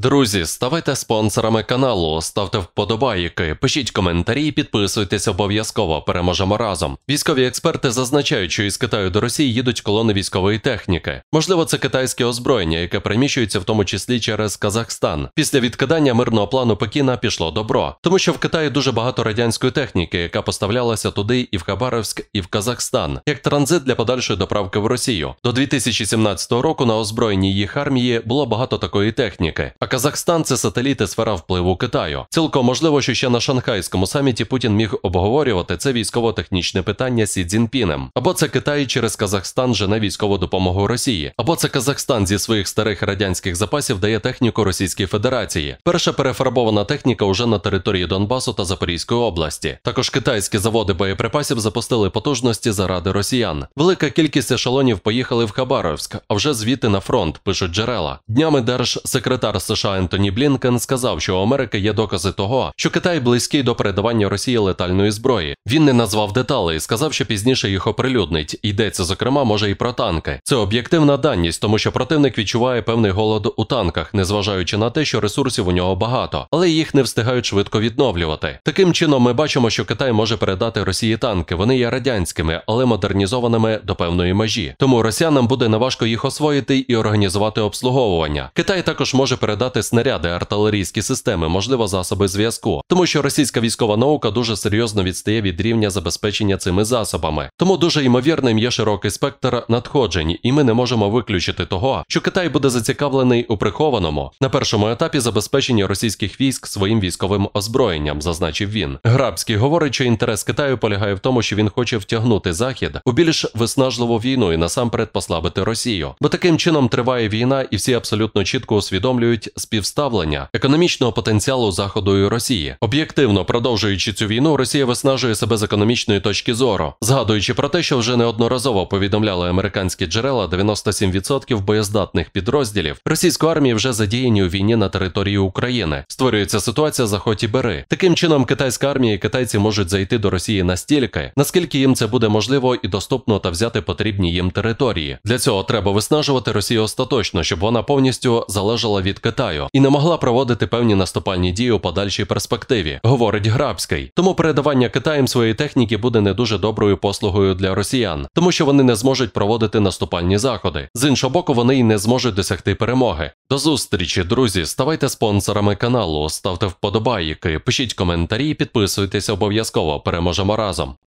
Друзі, ставайте спонсорами каналу, ставте вподобайки, пишіть коментарі, і підписуйтесь обов'язково. Переможемо разом. Військові експерти зазначають, що із Китаю до Росії їдуть колони військової техніки. Можливо, це китайське озброєння, яке приміщується в тому числі через Казахстан. Після відкидання мирного плану Пекіна пішло добро, тому що в Китаї дуже багато радянської техніки, яка поставлялася туди і в Хабаровськ, і в Казахстан, як транзит для подальшої доправки в Росію. До 2017 року на озброєнні їх армії було багато такої техніки. Казахстан це сателіти сфера впливу Китаю. Цілком можливо, що ще на шанхайському саміті Путін міг обговорювати це військово-технічне питання Сі Цзінпінем. або це Китай через Казахстан жене військову допомогу Росії, або це Казахстан зі своїх старих радянських запасів дає техніку Російській Федерації. Перша перефарбована техніка вже на території Донбасу та Запорізької області. Також китайські заводи боєприпасів запустили потужності заради росіян. Велика кількість ешелонів поїхали в Хабаровськ, а вже звідти на фронт пишуть джерела. Днями держсекретар США. США Ентоні Блінкен сказав, що у Америки є докази того, що Китай близький до передавання Росії летальної зброї. Він не назвав деталей, сказав, що пізніше їх оприлюднить. Йдеться, зокрема, може і про танки. Це об'єктивна даність, тому що противник відчуває певний голод у танках, незважаючи на те, що ресурсів у нього багато, але їх не встигають швидко відновлювати. Таким чином, ми бачимо, що Китай може передати Росії танки. Вони є радянськими, але модернізованими до певної межі. Тому росіянам буде неважко їх освоїти і організувати обслуговування. Китай також може передати використати снаряди, артилерійські системи, можливо, засоби зв'язку, тому що російська військова наука дуже серйозно відстає від рівня забезпечення цими засобами. Тому дуже ймовірним є широкий спектр надходжень, і ми не можемо виключити того, що Китай буде зацікавлений у прихованому на першому етапі забезпечення російських військ своїм військовим озброєнням, зазначив він. Грабський говорить, що інтерес Китаю полягає в тому, що він хоче втягнути Захід у більш виснажливу війну і насамперед послабити Росію, бо таким чином триває війна, і всі абсолютно чітко усвідомлюють співставлення економічного потенціалу Заходу і Росії. Об'єктивно продовжуючи цю війну, Росія виснажує себе з економічної точки зору, згадуючи про те, що вже неодноразово повідомляли американські джерела 97% боєздатних підрозділів російської армії вже задіяні у війні на території України. Створюється ситуація захоті бери. Таким чином, китайська армія і китайці можуть зайти до Росії настільки, наскільки їм це буде можливо і доступно та взяти потрібні їм території. Для цього треба виснажувати Росію остаточно, щоб вона повністю залежала від Китаю. Китаю і не могла проводити певні наступальні дії у подальшій перспективі, говорить Грабський. Тому передавання Китаєм своєї техніки буде не дуже доброю послугою для росіян, тому що вони не зможуть проводити наступальні заходи. З іншого боку, вони й не зможуть досягти перемоги. До зустрічі, друзі. Ставайте спонсорами каналу, ставте вподобайки, пишіть коментарі, підписуйтесь обов'язково. Переможемо разом.